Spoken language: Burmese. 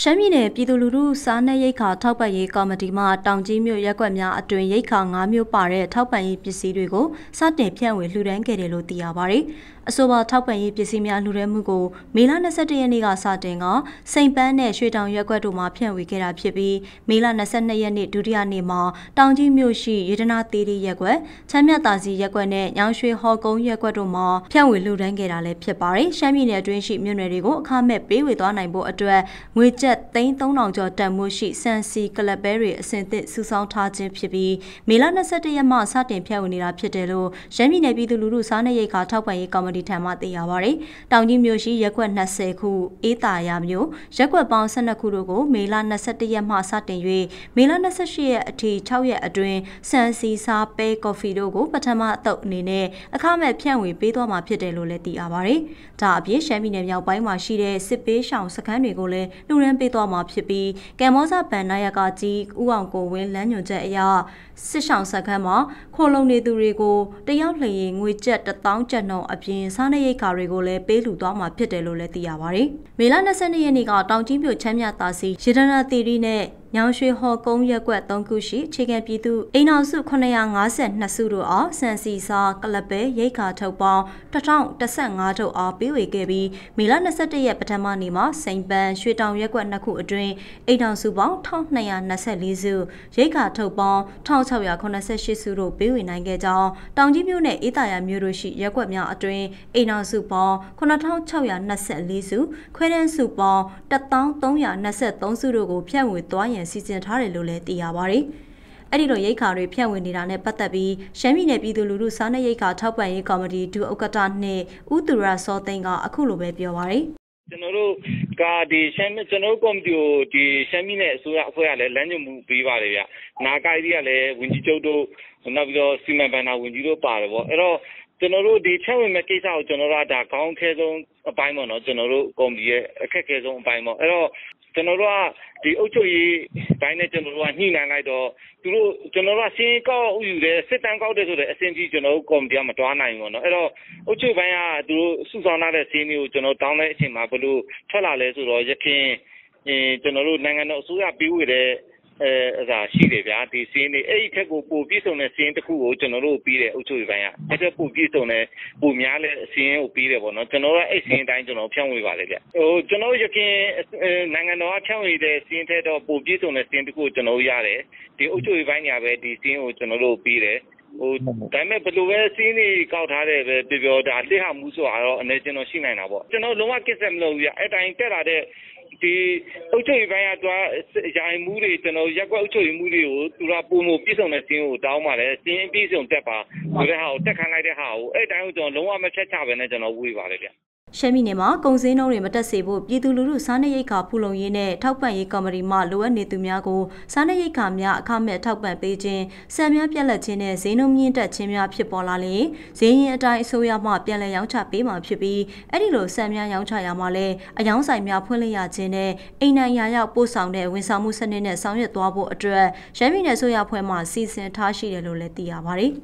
ရှမ်းပြည်နယ်ပြည်သူလူထုစားနပ်ရိက္ခာထောက်ပံ့ရေးကော်မတီမှတောင်ကြီးမြို့ရက်ကွက်များအတွင်ရိက္ခာ၅မြို့ပါတဲ့ထောက်ပံ့ရေးပစ္စည်းတွေကိုစတင်ဖြန့်ဝေလှူဒန်းခဲ့တယ်လို့သိရပါတယ်။အဆိုပါထောက်ပံ့ရေးပစ္စည်းများလှူဒန်းမှုကိုမေလ22ရက်နေ့ကစတင်ကစိန်ပန်းနဲ့ရွှေတောင်ရက်ကွက်တို့မှဖြန့်ဝေခဲ့တာဖြစ်ပြီးမေလ22ရက်နေ့ဒုတိယနေ့မှာတောင်ကြီးမြို့ရှိရေဒနာသေးသေးရက်ကွက်၊ချမ်းမြသာစီရက်ကွက်နဲ့ညောင်ရွှေဟော်ကုန်းရက်ကွက်တို့မှဖြန့်ဝေလှူဒန်းခဲ့တာလည်းဖြစ်ပါတယ်။ရှမ်းပြည်နယ်အတွင်းရှိမြို့နယ်တွေကိုအခမဲ့ပေးဝေသွားနိုင်ဖို့အတွက်ငွေကျပ်သိန်း3000ကျော်တန်မှုရှိစံစီကလပ်ပဲတွေအဆင့်သစ်စုဆောင်းထားခြင်းဖြစ်ပြီးမေလ21ရက်မှစတင်ဖြန့်ဝေနေတာဖြစ်တယ်လို့ရန်ပြည်နယ်ပြည်သူလူထုစားနပ်ရိက္ခာထောက်ပံ့ရေးကော်မတီထံမှသိရပါဗျ။တောင်ကြီးမြို့ရှိရက်ွက်20ခု၊အေးတာယာမြို့ရက်ွက်ပေါင်း12ခုတို့ကိုမေလ21ရက်မှစတင်၍မေလ28ရက်အထိ6ရက်အတွင်းစံစီစားပဲကော်ဖီတို့ကိုပထမအသုတ်အနေနဲ့အခမဲ့ဖြန့်ဝေပေးသွားမှာဖြစ်တယ်လို့လည်းသိရပါဗျ။ဒါအပြင်ရှမ်းပြည်နယ်မြောက်ပိုင်းမှာရှိတဲ့စစ်ပေးရှောင်စခန်းတွေကိုလည်းလူရန်မ်းပေးသွားမှာဖြစ်ပြီးကမ်ဘောဇဗန်နာယကကြီးဦးအောင်ကိုဝင်းလမ်းညွှန်ချက်အရစစ်ဆောင်စခန်းမှာခိုလုံနေသူတွေကိုတယောက်လျင်ငွေကျပ်1000ကျပ်နှုန်းအပြင်စားနပ်ရိက္ခာတွေကိုလည်းပေးလူသွားမှာဖြစ်တယ်လို့လည်းသိရပါဗျ။မေလ22ရက်နေ့ကတောင်ကြီးမြို့ချမ်းမြသာစီရေဒနာတီရီနဲ့ညောင်ရွှေဟော်ကုန်းရက်ကွက်3ခုရှိအခြေခံပြည်သူအိမ်အောင်စု952စုတို့အားစံစီစာကလပဲရိတ်ခါထုတ်ပေါင်း1015ထုတ်အားပေးဝေခဲ့ပြီးမေလ21ရက်ပထမနေ့မှာစိန်ပန်ရွှေတောင်ရက်ကွက်2ခုအတွင်းအိမ်အောင်စုပေါင်း1224စုရိတ်ခါထုတ်ပေါင်း1688စုတို့ပေးဝေနိုင်ခဲ့ကြောင်းတောင်ကြီးမြို့နယ်အေးတာယာမြို့တို့ရှိရက်ကွက်များအတွင်းအိမ်အောင်စုပေါင်း9624စုခွဲတန်းစုပေါင်း1323စုတို့ကိုဖြန့်ဝေသွားရန်နဲ့စီစဉ်ထားတယ်လို့လည်းသိရပါဗျ။အဲ့ဒီလိုရိတ်ခါတွေဖြန့်ဝေနေတာနဲ့ပတ်သက်ပြီးရှမ်းပြည်နယ်ပြည်သူလူထုစားနပ်ရိတ်ခါထောက်ပံ့ရေးကော်မတီဒုဥက္ကဋ္ဌနှင့်ဦးသူရစောသိန်းကအခုလိုပဲပြောပါရယ်ကျွန်တော်တို့ကဒီရှမ်းကျွန်တော်တို့ကော်မတီကိုဒီရှမ်းပြည်နယ်အစိုးရအဖွဲ့ကလည်းလမ်းညွှန်မှုပေးပါတယ်ဗျ။နာကိုက်ကြီးကလည်းဝင်ကြီးချုပ်တို့နောက်ပြီးတော့စီမံဘဏ္ဍာဝင်ကြီးတို့ပါတယ်ပေါ့။အဲ့တော့ကျွန်တော်တို့ဒီချက်ဝင်မဲ့ကိစ္စကိုကျွန်တော်တို့ကဒါခေါင်းခဲဆုံးအပိုင်းပေါ့နော်ကျွန်တော်တို့ကော်မတီရဲ့အခက်အခဲဆုံးအပိုင်းပေါ့အဲ့တော့ကျနော်တို့ကဒီအုပ်ချုပ်ရေးဘိုင်းနဲ့ကျနော်တို့ကညှိနှိုင်းလိုက်တော့သူတို့ကျနော်တို့ကစီးကောက်ဥယူတယ်စစ်တမ်းကောက်တယ်ဆိုတဲ့အဆင့်ကြီးကျွန်တော်တို့ကော်မတီကမတွားနိုင်ဘူးเนาะအဲ့တော့အုပ်ချုပ်ဘိုင်းကသူတို့စုဆောင်လာတဲ့စီးမျိုးကိုကျွန်တော်တောင်းတဲ့အချိန်မှာဘလို့ထွက်လာလဲဆိုတော့ရခင်ကျွန်တော်တို့နိုင်ငံတော်အစိုးရပြီးဝေတဲ့အဲဒါရှိတယ်ဗျာဒီစင်းတွေအဲ့ဒီထက်ကိုပိုပြည့်စုံတဲ့စင်းတစ်ခုကိုကျွန်တော်တို့ပြီးတယ်အုပ်ချုပ်ရေးပိုင်းကအဲ့ထက်ပိုပြည့်စုံတဲ့ပိုများတဲ့စင်းကိုပြီးတယ်ပေါ့နော်ကျွန်တော်ကအဲ့စင်းအတိုင်းကျွန်တော်ဖြန့်ဝေပါတယ်ဗျဟိုကျွန်တော်ရခင်နိုင်ငံတော်ကဖြန့်ဝေတဲ့စင်းထက်တော့ပိုပြည့်စုံတဲ့စင်းတစ်ခုကိုကျွန်တော်ရတယ်ဒီအုပ်ချုပ်ရေးပိုင်းညာပဲဒီစင်းကိုကျွန်တော်တို့ပြီးတယ်ဟိုဒါပေမဲ့ဘယ်လိုပဲစင်းနေကောက်ထားတယ်ပဲပြောပြောဒါလှဟမှုဆိုတာတော့အနေချင်းတော့ရှိနိုင်တာပေါ့ကျွန်တော်လုံးဝကိစ္စမလုပ်ဘူးရအဲ့တိုင်းတက်လာတဲ့ဒီအုတ်ချုပ်ရေးပိုင်းကသူကရိုင်မှုတွေကျွန်တော်ရက်ကွက်အုတ်ချုပ်ရေးမှုတွေကိုသူကပုံမှုပြည့်စုံတဲ့စင်းကိုတောင်းပါတယ်စင်းပြည့်စုံတက်ပါဆိုတဲ့ဟာကိုတက်ခံလိုက်တဲ့ဟာကိုအဲ့တိုင်းကိုကျွန်တော်လုံးဝမဖြတ်ချဘဲနဲ့ကျွန်တော်ဝေးပါတယ်ဗျရှမ်းပြည်နယ်မှာကုန်စည်နှုန်းတွေမတက်စေဖို့ပြည်သူလူထုစားနပ်ရိက္ခာဖူလုံရေးနဲ့ထောက်ပံ့ရေးကော်မတီမှလိုအပ်နေသူများကိုစားနပ်ရိက္ခာများအခမဲ့ထောက်ပံ့ပေးခြင်း၊ဆံများပြက်လက်ခြင်းနဲ့ဈေးနှုန်းမြင့်တက်ခြင်းများဖြစ်ပေါ်လာလျင်ဈေးရင်အတိုင်းအစိုးရမှပြန်လည်ရောင်းချပေးမှာဖြစ်ပြီးအဲ့ဒီလိုဆံများရောင်းချရမှာလဲအယောင်ဆိုင်များဖွင့်လှစ်ရခြင်းနဲ့အိမ်နိုင်ရာရောက်ပို့ဆောင်တဲ့ဝန်ဆောင်မှုစနစ်နဲ့ဆောင်ရွက်သွားဖို့အတွက်ရှမ်းပြည်နယ်အစိုးရဖွဲ့မှစီစဉ်ထားရှိတယ်လို့လည်းသိရပါတယ်။